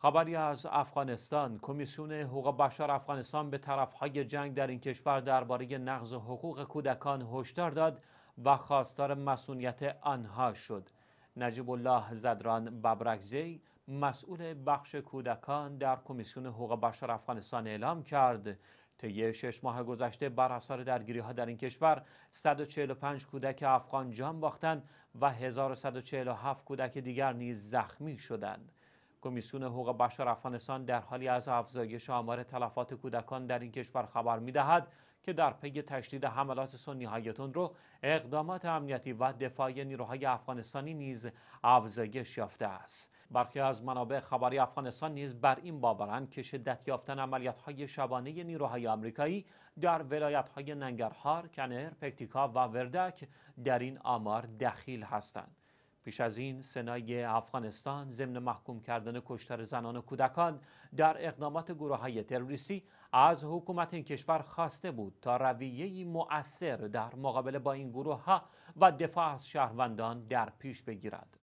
خبری از افغانستان کمیسیون حقوق بشر افغانستان به طرفهای جنگ در این کشور درباره نقض حقوق کودکان هشدار داد و خواستار مسئولیت آنها شد نجیب الله زدران ببرکزی مسئول بخش کودکان در کمیسیون حقوق بشر افغانستان اعلام کرد طی شش ماه گذشته بر اثر درگیری ها در این کشور 145 کودک افغان جان باختند و 1147 کودک دیگر نیز زخمی شدند کمیسیون حقوق بشر افغانستان در حالی از افزایش آمار تلفات کودکان در این کشور خبر میدهد که در پی تشدید حملات سنی هایتون رو اقدامات امنیتی و دفاعی نیروهای افغانستانی نیز افزایش یافته است برخی از منابع خبری افغانستان نیز بر این باورند که شدت یافتن عملیات های شبانه نیروهای آمریکایی در ولایت های ننگرهار کنر پکتیکا و وردک در این آمار دخیل هستند پیش از این سنای افغانستان ضمن محکوم کردن کشتار زنان و کودکان در اقدامات گروه های تروریستی از حکومت این کشور خواسته بود تا رویه مؤثر در مقابله با این گروه ها و دفاع از شهروندان در پیش بگیرد.